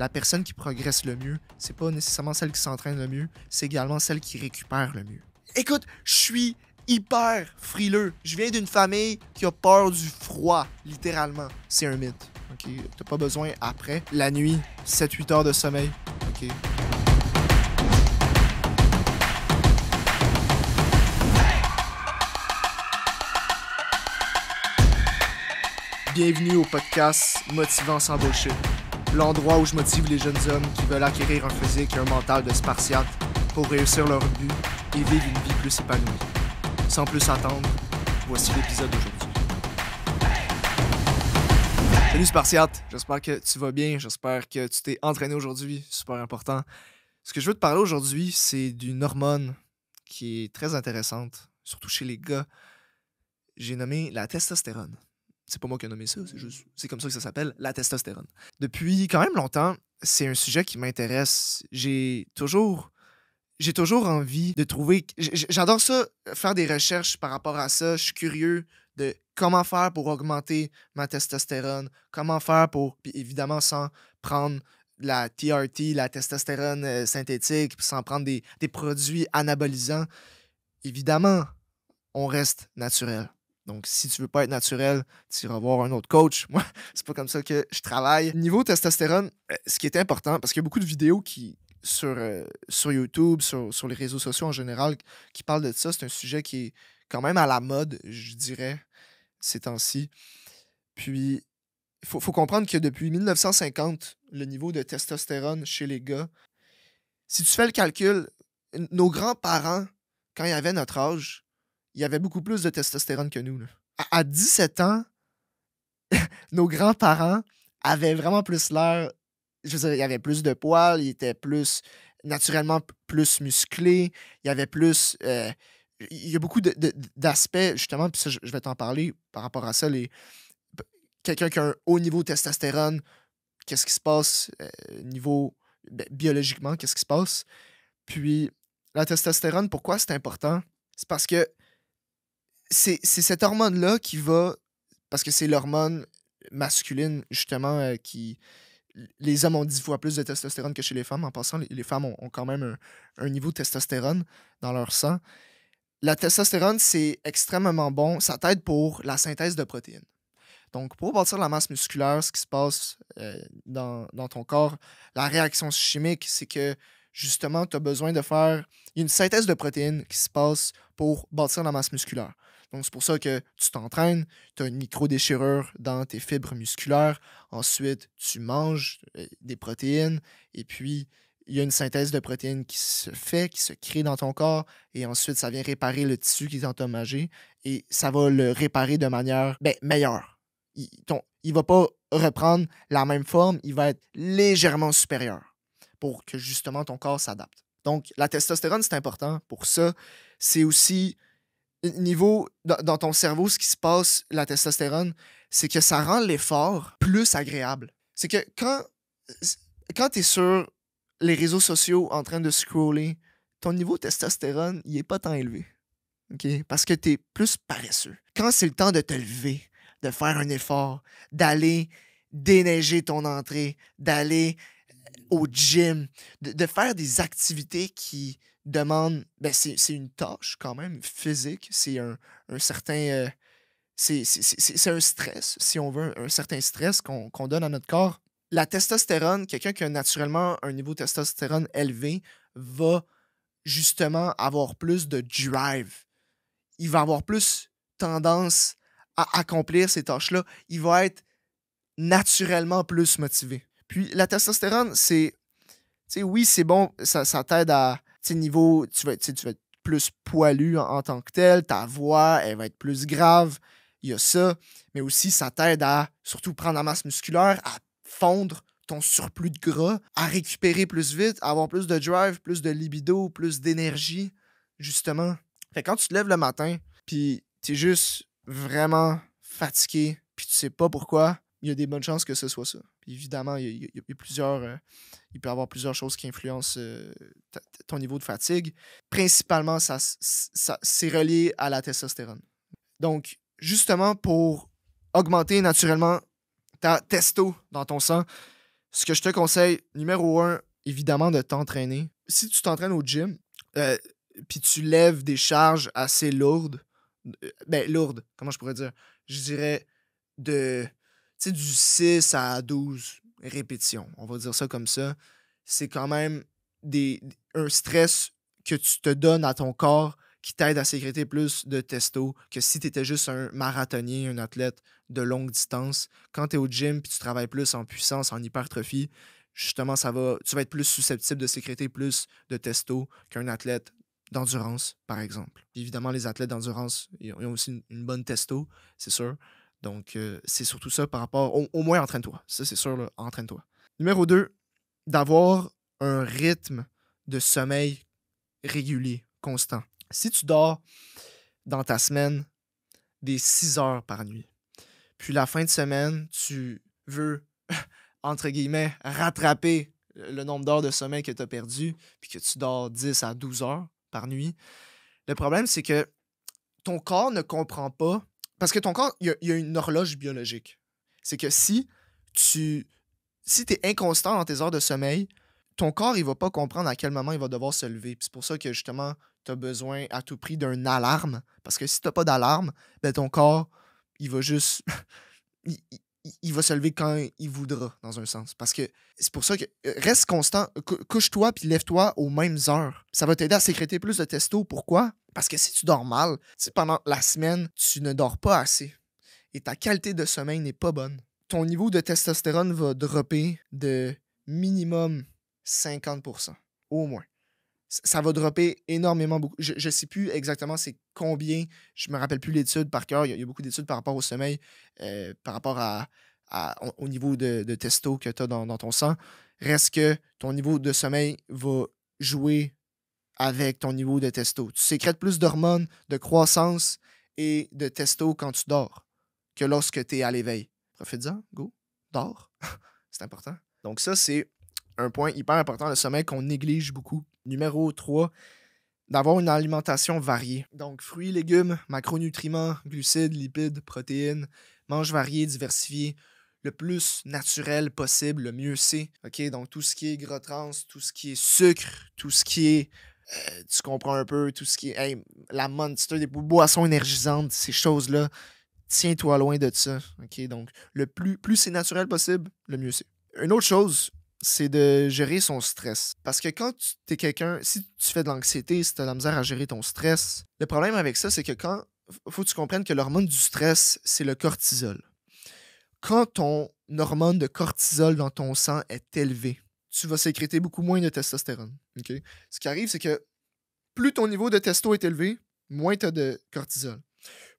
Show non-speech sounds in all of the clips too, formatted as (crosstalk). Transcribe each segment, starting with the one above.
la personne qui progresse le mieux, c'est pas nécessairement celle qui s'entraîne le mieux, c'est également celle qui récupère le mieux. Écoute, je suis hyper frileux. Je viens d'une famille qui a peur du froid, littéralement. C'est un mythe. OK, t'as pas besoin après la nuit, 7-8 heures de sommeil. OK. Bienvenue au podcast Motivant sans bullshit l'endroit où je motive les jeunes hommes qui veulent acquérir un physique et un mental de spartiate pour réussir leur but et vivre une vie plus épanouie. Sans plus attendre, voici l'épisode d'aujourd'hui. Salut Spartiate, j'espère que tu vas bien, j'espère que tu t'es entraîné aujourd'hui, super important. Ce que je veux te parler aujourd'hui, c'est d'une hormone qui est très intéressante, surtout chez les gars. J'ai nommé la testostérone c'est pas moi qui ai nommé ça, c'est juste, c'est comme ça que ça s'appelle, la testostérone. Depuis quand même longtemps, c'est un sujet qui m'intéresse. J'ai toujours, j'ai toujours envie de trouver, j'adore ça, faire des recherches par rapport à ça. Je suis curieux de comment faire pour augmenter ma testostérone, comment faire pour, évidemment sans prendre la TRT, la testostérone euh, synthétique, sans prendre des, des produits anabolisants. Évidemment, on reste naturel. Donc, si tu veux pas être naturel, tu iras voir un autre coach. (laughs) Moi, c'est pas comme ça que je travaille. Niveau testostérone, euh, ce qui est important, parce qu'il y a beaucoup de vidéos qui, sur, euh, sur YouTube, sur, les réseaux sociaux en général, qui parlent de ça. C'est un sujet qui est quand même à la mode, je dirais, ces temps-ci. Puis, il faut, faut, comprendre que depuis 1950, le niveau de testostérone chez les gars, si tu fais le calcul, nos grands-parents, quand ils avaient notre âge, il y avait beaucoup plus de testostérone que nous. À, 17 ans, (laughs) nos grands-parents avaient vraiment plus l'air. Je veux dire, il y avait plus de poils, il était plus naturellement plus musclé, il y avait plus. Euh, il y a beaucoup d'aspects, justement, puis ça, je, vais t'en parler par rapport à ça. Les, quelqu'un qui a un haut niveau de testostérone, qu'est-ce qui se passe euh, niveau ben, biologiquement, qu'est-ce qui se passe? Puis la testostérone, pourquoi c'est important? C'est parce que c'est cette hormone-là qui va. Parce que c'est l'hormone masculine, justement, euh, qui. Les hommes ont 10 fois plus de testostérone que chez les femmes. En passant, les, femmes ont, quand même un, niveau de testostérone dans leur sang. La testostérone, c'est extrêmement bon. Ça t'aide pour la synthèse de protéines. Donc, pour bâtir la masse musculaire, ce qui se passe euh, dans, dans, ton corps, la réaction chimique, c'est que justement, tu as besoin de faire une synthèse de protéines qui se passe pour bâtir la masse musculaire. Donc, c'est pour ça que tu t'entraînes, tu as une micro-déchirure dans tes fibres musculaires. Ensuite, tu manges euh, des protéines et puis il y a une synthèse de protéines qui se fait, qui se crée dans ton corps, et ensuite ça vient réparer le tissu qui est endommagé, et ça va le réparer de manière ben, meilleure. Il, ne va pas reprendre la même forme, il va être légèrement supérieur pour que justement ton corps s'adapte. Donc la testostérone, c'est important pour ça. C'est aussi niveau dans, ton cerveau, ce qui se passe, la testostérone, c'est que ça rend l'effort plus agréable. C'est que quand, quand tu es sur les réseaux sociaux en train de scroller, ton niveau testostérone, il est pas tant élevé. OK? Parce que tu es plus paresseux. Quand c'est le temps de te lever, de faire un effort, d'aller déneiger ton entrée, d'aller au gym, de, faire des activités qui demandent. Ben, c'est une tâche quand même physique, c'est un, certain. Euh, c'est un stress, si on veut, un, certain stress qu'on donne à notre corps. La testostérone, quelqu'un qui a naturellement un niveau de testostérone élevé va justement avoir plus de drive. Il va avoir plus tendance à accomplir ces tâches-là. Il va être naturellement plus motivé. Puis la testostérone, c'est. Tu sais, oui, c'est bon, ça, t'aide à. Tu niveau. Tu vas, tu vas être plus poilu en, tant que tel, ta voix, elle va être plus grave. Il y a ça. Mais aussi, ça t'aide à surtout prendre la masse musculaire, à fondre ton surplus de gras, à récupérer plus vite, à avoir plus de drive, plus de libido, plus d'énergie, justement. Fait quand tu te lèves le matin, puis t'es juste vraiment fatigué, puis tu sais pas pourquoi, il y a des bonnes chances que ce soit ça. évidemment, il y, a, plusieurs. Euh, il peut y avoir plusieurs choses qui influencent euh, ton niveau de fatigue. Principalement, ça, c'est relié à la testostérone. Donc, justement, pour augmenter naturellement ta testo dans ton sang, ce que je te conseille, numéro un, évidemment, de t'entraîner. Si tu t'entraînes au gym, euh, puis tu lèves des charges assez lourdes, ben lourdes, comment je pourrais dire? Je dirais de sais, du 6 à 12 répétitions, on va dire ça comme ça, c'est quand même des, un stress que tu te donnes à ton corps qui t'aide à sécréter plus de testo que si tu étais juste un marathonnier, un athlète de longue distance. Quand tu es au gym puis tu travailles plus en puissance, en hypertrophie, justement, ça va, tu vas être plus susceptible de sécréter plus de testo qu'un athlète d'endurance, par exemple. Évidemment, les athlètes d'endurance, ils ont aussi une, bonne testo, c'est sûr. Donc, euh, c'est surtout ça par rapport. Au, moins, entraîne-toi. Ça, c'est sûr, entraîne-toi. Numéro 2, d'avoir un rythme de sommeil régulier, constant. Si tu dors dans ta semaine des 6 heures par nuit, puis la fin de semaine, tu veux, (laughs) entre guillemets, rattraper le nombre d'heures de sommeil que tu as perdu, puis que tu dors 10 à 12 heures par nuit, le problème, c'est que ton corps ne comprend pas parce que ton corps, il y, a une horloge biologique. C'est que si tu si es inconstant dans tes heures de sommeil, ton corps, il va pas comprendre à quel moment il va devoir se lever. C'est pour ça que justement, tu as besoin à tout prix d'un alarme. Parce que si tu pas d'alarme, ben ton corps, il va juste. (laughs) il va se lever quand il voudra, dans un sens. Parce que c'est pour ça que euh, reste constant, couche-toi puis lève-toi aux mêmes heures. Ça va t'aider à sécréter plus de testo. Pourquoi? Parce que si tu dors mal, pendant la semaine, tu ne dors pas assez et ta qualité de sommeil n'est pas bonne. Ton niveau de testostérone va dropper de minimum 50%, au moins ça va dropper énormément beaucoup. Je ne sais plus exactement c'est combien, je me rappelle plus l'étude par cœur. Il y, a beaucoup d'études par rapport au sommeil, euh, par rapport à, au niveau de, testo que tu as dans, ton sang. Reste que ton niveau de sommeil va jouer avec ton niveau de testo. Tu sécrètes plus d'hormones de croissance et de testo quand tu dors que lorsque tu es à l'éveil. Profite-en, go, dors. (laughs) c'est important. Donc, ça, c'est un point hyper important, le sommeil qu'on néglige beaucoup. Numéro 3, d'avoir une alimentation variée. Donc, fruits, légumes, macronutriments, glucides, lipides, protéines, mange varié, diversifié, le plus naturel possible, le mieux c'est. OK, donc tout ce qui est gros trans, tout ce qui est sucre, tout ce qui est euh, tu comprends un peu tout ce qui est la monster des boissons énergisantes, ces choses-là, tiens-toi loin de ça. OK, donc le plus plus c'est naturel possible, le mieux c'est. Une autre chose, c'est de gérer son stress. Parce que quand tu es quelqu'un, si tu fais de l'anxiété, si tu as la misère à gérer ton stress, le problème avec ça, c'est que quand. faut que tu comprennes que l'hormone du stress, c'est le cortisol. Quand ton hormone de cortisol dans ton sang est élevé tu vas sécréter beaucoup moins de testostérone. Ce qui arrive, c'est que plus ton niveau de testo est élevé, moins tu as de cortisol.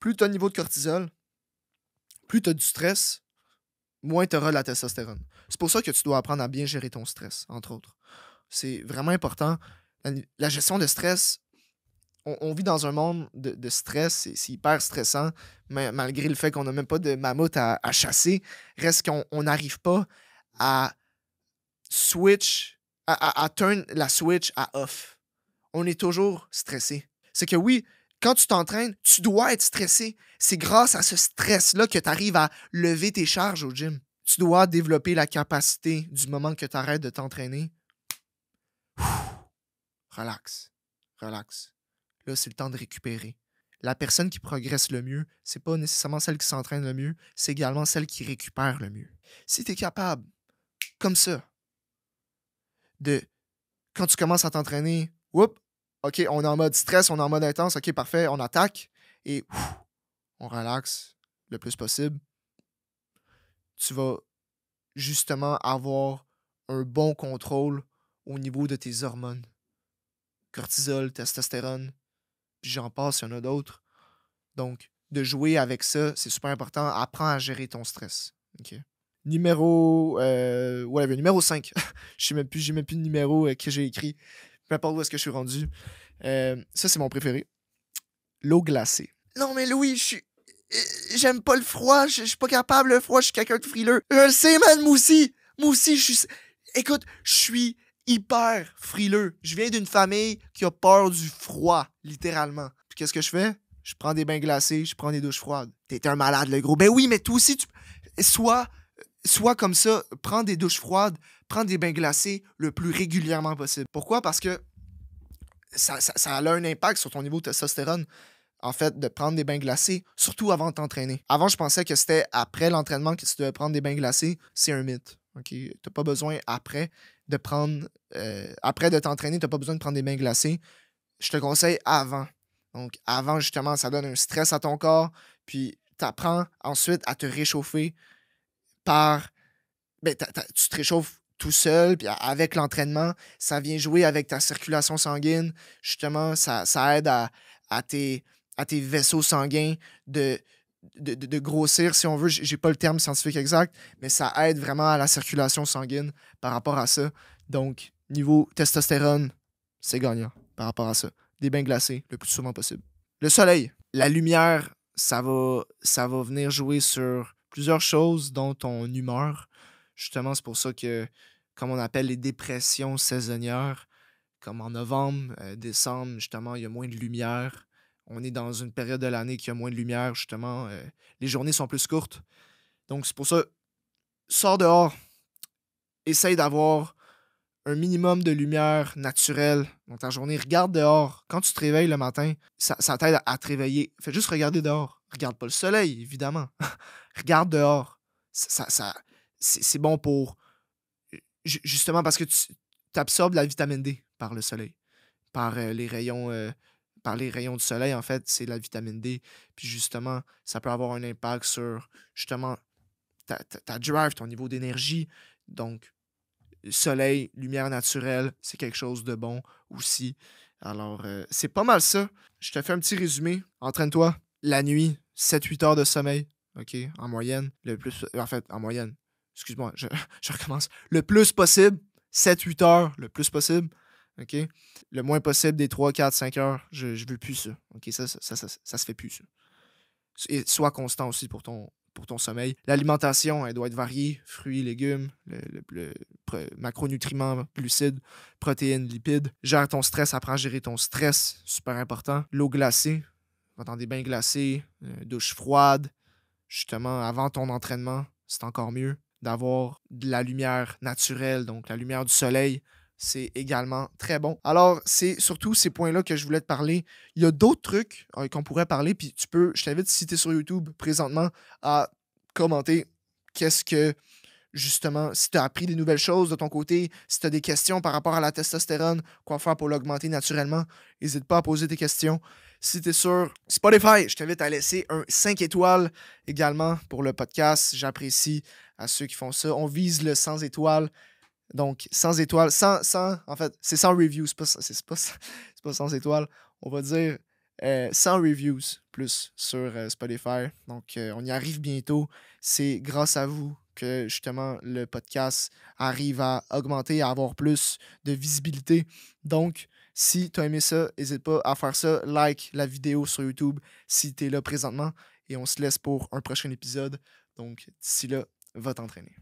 Plus ton niveau de cortisol, plus tu as du stress, moins tu auras de la testostérone. C'est pour ça que tu dois apprendre à bien gérer ton stress, entre autres. C'est vraiment important. La, gestion de stress, on, vit dans un monde de, stress, c'est hyper stressant, mais malgré le fait qu'on n'a même pas de mammouth à, chasser, reste qu'on n'arrive pas à switch, à, à turn la switch à off. On est toujours stressé. C'est que oui, quand tu t'entraînes, tu dois être stressé. C'est grâce à ce stress-là que tu arrives à lever tes charges au gym. Tu dois développer la capacité du moment que tu arrêtes de t'entraîner. Relax, relax. Là, c'est le temps de récupérer. La personne qui progresse le mieux, c'est pas nécessairement celle qui s'entraîne le mieux, c'est également celle qui récupère le mieux. Si tu es capable, comme ça, de quand tu commences à t'entraîner, Oups, OK, on est en mode stress, on est en mode intense, OK, parfait, on attaque et on relaxe le plus possible. Tu vas justement avoir un bon contrôle au niveau de tes hormones. Cortisol, testostérone, puis j'en passe, il y en a d'autres. Donc, de jouer avec ça, c'est super important. Apprends à gérer ton stress. Numéro. Euh, numéro 5. (laughs) Je sais même plus, j'ai plus de numéro euh, que j'ai écrit peu importe où est-ce que je suis rendu. Euh, ça, c'est mon préféré. L'eau glacée. Non, mais Louis, je suis. Euh, j'aime pas le froid, je suis pas capable, le froid, je suis quelqu'un de frileux. Je le sais, man, moi aussi. Moi aussi, je suis. Écoute, je suis hyper frileux. Je viens d'une famille qui a peur du froid, littéralement. Puis qu'est-ce que je fais? Je prends des bains glacés, je prends des douches froides. T'es un malade, le gros. Ben oui, mais toi aussi, tu. Soit, soit comme ça, prends des douches froides, prendre des bains glacés le plus régulièrement possible. Pourquoi? Parce que ça, a un impact sur ton niveau de testostérone en fait, de prendre des bains glacés, surtout avant de t'entraîner. Avant, je pensais que c'était après l'entraînement que tu devais prendre des bains glacés. C'est un mythe. Tu n'as pas besoin après de prendre. Euh, après de t'entraîner, tu n'as pas besoin de prendre des bains glacés. Je te conseille avant. Donc, avant, justement, ça donne un stress à ton corps. Puis, tu apprends ensuite à te réchauffer par. Ben, tu te réchauffes tout seul, puis avec l'entraînement, ça vient jouer avec ta circulation sanguine. Justement, ça, aide à, tes, à tes vaisseaux sanguins de, de, grossir, si on veut. Je n'ai pas le terme scientifique exact, mais ça aide vraiment à la circulation sanguine par rapport à ça. Donc, niveau testostérone, c'est gagnant par rapport à ça. Des bains glacés le plus souvent possible. Le soleil, la lumière, ça va, ça va venir jouer sur plusieurs choses, dont ton humeur, Justement, c'est pour ça que, comme on appelle les dépressions saisonnières, comme en novembre, euh, décembre, justement, il y a moins de lumière. On est dans une période de l'année qui a moins de lumière, justement. Euh, les journées sont plus courtes. Donc, c'est pour ça, sors dehors. Essaye d'avoir un minimum de lumière naturelle dans ta journée. Regarde dehors. Quand tu te réveilles le matin, ça, t'aide à, te réveiller. Fais juste regarder dehors. Regarde pas le soleil, évidemment. (laughs) Regarde dehors. Ça, ça, c'est bon pour. Justement parce que tu absorbes la vitamine D par le soleil, par euh, les rayons. Euh, par les rayons du soleil, en fait, c'est la vitamine D. Puis justement, ça peut avoir un impact sur justement ta, drive, ton niveau d'énergie. Donc, soleil, lumière naturelle, c'est quelque chose de bon aussi. Alors, euh, c'est pas mal ça. Je te fais un petit résumé. Entraîne-toi la nuit, 7-8 heures de sommeil, OK, en moyenne. Le plus, en fait, en moyenne, excuse-moi, (laughs) je, recommence, le plus possible, 7-8 heures, le plus possible. OK? Le moins possible des 3, 4, 5 heures, je, ne veux plus ça. OK? Ça ça, se fait plus, ça. Et sois constant aussi pour ton, pour ton sommeil. L'alimentation, elle doit être variée. Fruits, légumes, le, macronutriments, glucides, protéines, lipides. Gère ton stress, apprends à gérer ton stress, super important. L'eau glacée, dans des bains glacés, euh, douche froide, justement, avant ton entraînement, c'est encore mieux d'avoir de la lumière naturelle, donc la lumière du soleil. C'est également très bon. Alors, c'est surtout ces points-là que je voulais te parler. Il y a d'autres trucs euh, qu'on pourrait parler, puis tu peux, je t'invite, si tu es sur YouTube présentement, à commenter qu'est-ce que justement, si tu as appris des nouvelles choses de ton côté, si tu as des questions par rapport à la testostérone, quoi faire pour l'augmenter naturellement, n'hésite pas à poser tes questions. Si tu es sur Spotify, je t'invite à laisser un 5 étoiles également pour le podcast. J'apprécie à ceux qui font ça. On vise le 100 étoiles. Donc, 100 étoiles, 100, 100 en fait, c'est 100 reviews, c'est pas, pas, 100 (laughs) étoiles. On va dire 100 euh, reviews plus sur euh, Spotify. Donc, euh, on y arrive bientôt. C'est grâce à vous que justement le podcast arrive à augmenter, à avoir plus de visibilité. Donc, si tu as aimé ça, n'hésite pas à faire ça. Like la vidéo sur YouTube si tu es là présentement. Et on se laisse pour un prochain épisode. Donc, d'ici là, va t'entraîner.